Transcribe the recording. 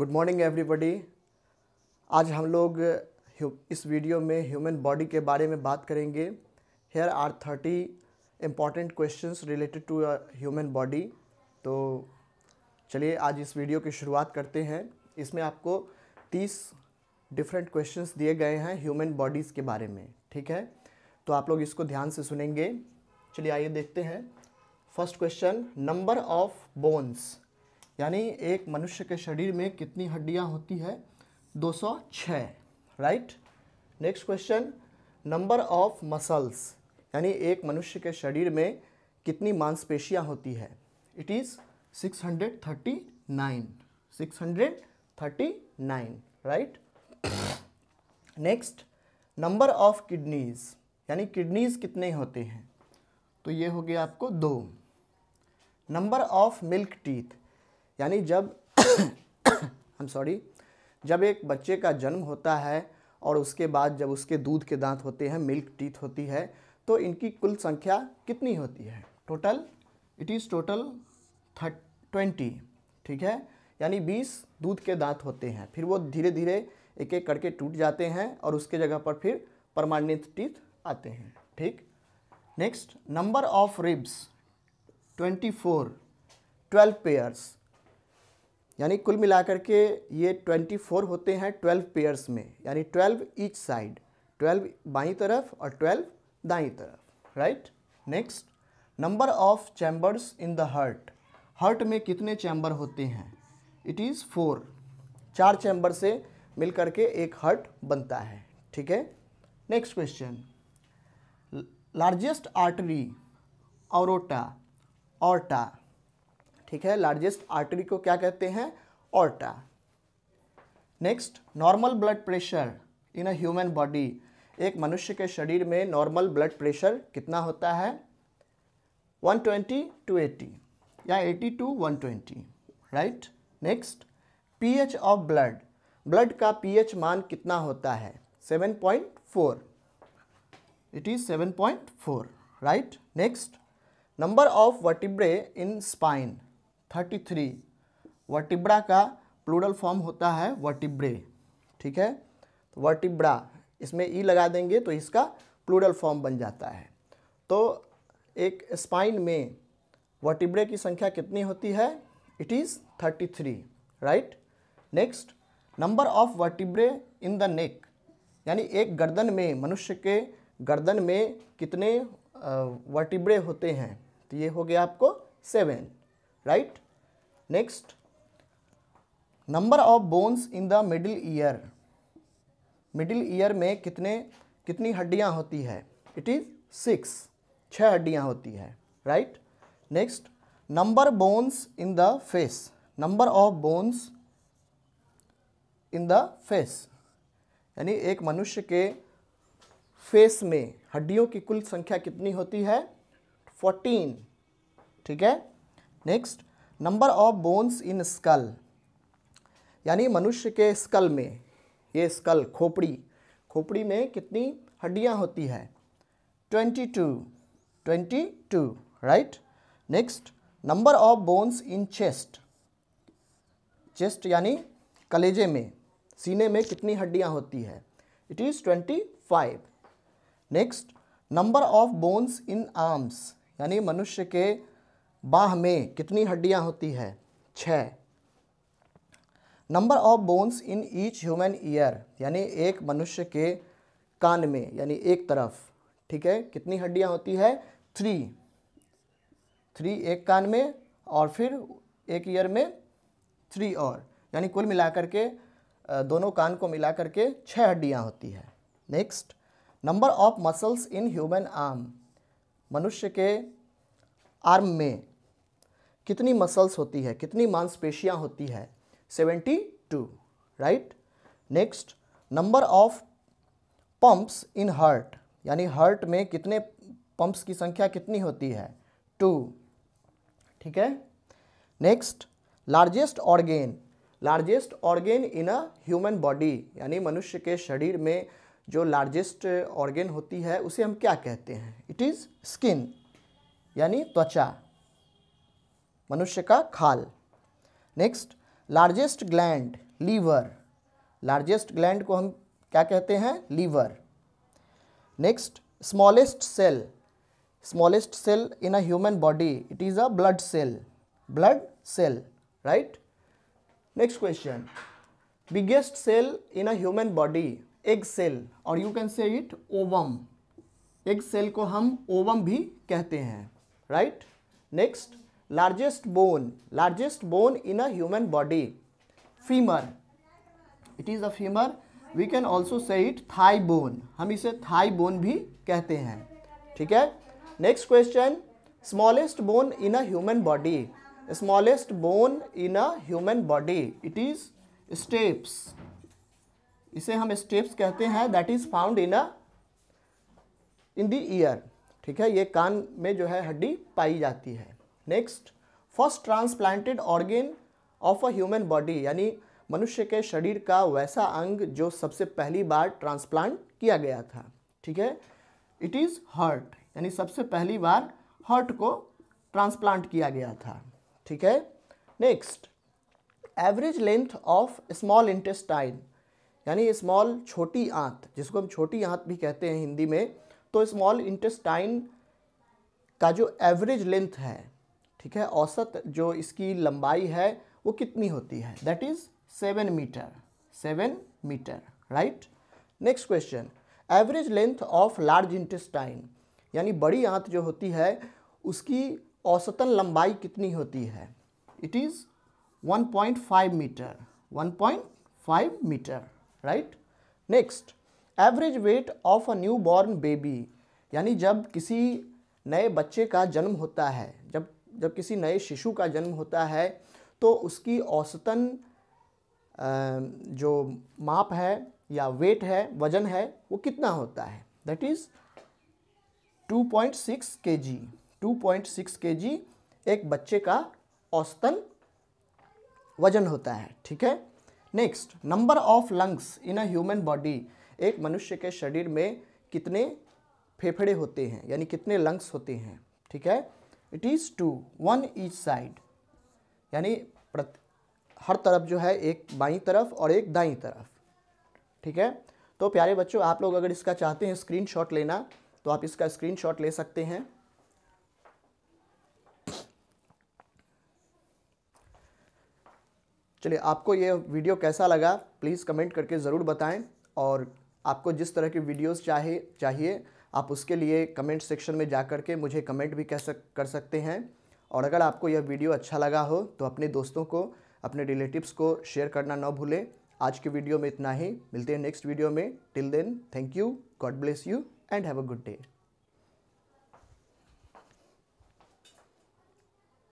good morning everybody आज हम लोग इस वीडियो में ह्यूमन बॉडी के बारे में बात करेंगे here are thirty important questions related to human body तो चलिए आज इस वीडियो की शुरुआत करते हैं इसमें आपको तीस डिफरेंट क्वेश्चंस दिए गए हैं ह्यूमन बॉडीज़ के बारे में ठीक है तो आप लोग इसको ध्यान से सुनेंगे चलिए आइए देखते हैं first question number of bones यानी एक मनुष्य के शरीर में कितनी हड्डियाँ होती है 206 right next question number of muscles यानी एक मनुष्य के शरीर में कितनी मांसपेशियाँ होती है it is 639 639 right next number of kidneys यानी किडनीज़ कितने होते हैं तो ये हो गया आपको दो नंबर ऑफ मिल्क टीथ यानी जब हम सॉरी जब एक बच्चे का जन्म होता है और उसके बाद जब उसके दूध के दांत होते हैं मिल्क टीथ होती है तो इनकी कुल संख्या कितनी होती है total it is total thirty twenty ठीक है यानी बीस दूध के दांत होते हैं फिर वो धीरे धीरे एक एक करके टूट जाते हैं और उसके जगह पर फिर परमानेंट टीथ आते हैं ठीक next number of ribs twenty four twelve pairs यानी कुल मिलाकर के ये 24 होते हैं 12 पेयर्स में यानी 12 ईच साइड 12 बाई तरफ और 12 दाई तरफ right next number of chambers in the heart heart में कितने चैम्बर होते हैं इट इज़ फोर चार चैम्बर से मिल करके एक हर्ट बनता है ठीक है next question largest artery aorta aorta ठीक है लार्जेस्ट आर्टरी को क्या कहते हैं aorta next normal blood pressure in a human body एक मनुष्य के शरीर में नॉर्मल ब्लड प्रेशर कितना होता है 120 टू 80 या 80 two 120 right next pH of blood blood का पीएच मान कितना होता है 7.4 it is 7.4 right next number of vertebrae in spine thirty three vertebra का प्लूरल फॉर्म होता है वटिब्रे ठीक है तो वटिब्रा इसमें ई लगा देंगे तो इसका प्लूरल फॉर्म बन जाता है तो एक स्पाइन में वटिब्रे की संख्या कितनी होती है it is thirty three right next number of vertebrae in the neck यानी एक गर्दन में मनुष्य के गर्दन में कितने वटिब्रे होते हैं तो ये हो गया आपको seven right next number of bones in the middle ear middle ear में कितने कितनी हड्डियां होती है इट इज़ सिक्स छः हड्डियां होती है right next number bones in the face number of bones in the face यानी एक मनुष्य के फेस में हड्डियों की कुल संख्या कितनी होती है फोर्टीन ठीक है next number of bones in skull यानी मनुष्य के स्कल में ये स्कल खोपड़ी खोपड़ी में कितनी हड्डियाँ होती है twenty two twenty two right next number of bones in chest chest यानी कलेजे में सीने में कितनी हड्डियाँ होती है it is twenty five next number of bones in arms यानी मनुष्य के बाह में कितनी हड्डियां होती है छः number of bones in each human ear यानी एक मनुष्य के कान में यानी एक तरफ ठीक है कितनी हड्डियां होती है थ्री थ्री एक कान में और फिर एक ईयर में थ्री और यानी कुल मिलाकर के दोनों कान को मिलाकर के छः हड्डियां होती है next number of muscles in human arm मनुष्य के आर्म में कितनी मसल्स होती है कितनी मांसपेशियाँ होती है seventy two right next number of pumps in heart यानी हर्ट में कितने पंप्स की संख्या कितनी होती है टू ठीक है next largest organ largest organ in a human body यानी मनुष्य के शरीर में जो लार्जेस्ट ऑर्गेन होती है उसे हम क्या कहते हैं इट इज़ स्किन यानी त्वचा मनुष्य का खाल next largest gland liver largest gland को हम क्या कहते हैं liver next smallest cell smallest cell in a human body it is a blood cell blood cell right next question biggest cell in a human body egg cell और you can say it ovum egg cell को हम ovum भी कहते हैं right next largest bone largest bone in a human body femur it is a femur we can also say it thigh bone हम इसे thigh bone भी कहते हैं ठीक है next question smallest bone in a human body smallest bone in a human body it is steps इसे हम steps कहते हैं that is found in a in the ear ठीक है ये कान में जो है हड्डी पाई जाती है next first transplanted organ of a human body यानी मनुष्य के शरीर का वैसा अंग जो सबसे पहली बार ट्रांसप्लांट किया गया था ठीक है इट इज़ हर्ट यानी सबसे पहली बार हर्ट को ट्रांसप्लांट किया गया था ठीक है next average length of small intestine यानी स्मॉल छोटी आंत जिसको हम छोटी आंत भी कहते हैं हिंदी में तो स्मॉल इंटेस्टाइन का जो एवरेज लेंथ है ठीक है औसत जो इसकी लंबाई है वो कितनी होती है that is seven metre seven metre right next question average length of large intestine यानी बड़ी आंत जो होती है उसकी औसतन लंबाई कितनी होती है it is 1.5 metre 1.5 metre right next average weight of a new born baby यानी जब किसी नए बच्चे का जन्म होता है जब जब किसी नए शिशु का जन्म होता है तो उसकी औसतन जो माप है या वेट है वज़न है वो कितना होता है दैट इज़ 2.6 पॉइंट सिक्स के जी टू पॉइंट सिक्स के जी एक बच्चे का औसतन वजन होता है ठीक है next number of lungs in a human body एक मनुष्य के शरीर में कितने फेफड़े होते हैं यानी कितने लंग्स होते हैं ठीक है it is two one each side यानी हर तरफ जो है एक बाई तरफ और एक दाई तरफ ठीक है तो प्यारे बच्चों आप लोग अगर इसका चाहते हैं स्क्रीनशॉट लेना तो आप इसका स्क्रीनशॉट ले सकते हैं चलिए आपको ये वीडियो कैसा लगा प्लीज़ कमेंट करके ज़रूर बताएं और आपको जिस तरह की वीडियोस चाहे चाहिए आप उसके लिए कमेंट सेक्शन में जा कर के मुझे कमेंट भी कह सक कर सकते हैं और अगर आपको यह वीडियो अच्छा लगा हो तो अपने दोस्तों को अपने रिलेटिव्स को शेयर करना ना भूलें आज के वीडियो में इतना ही मिलते हैं नेक्स्ट वीडियो में till then thank you God bless you and have a good day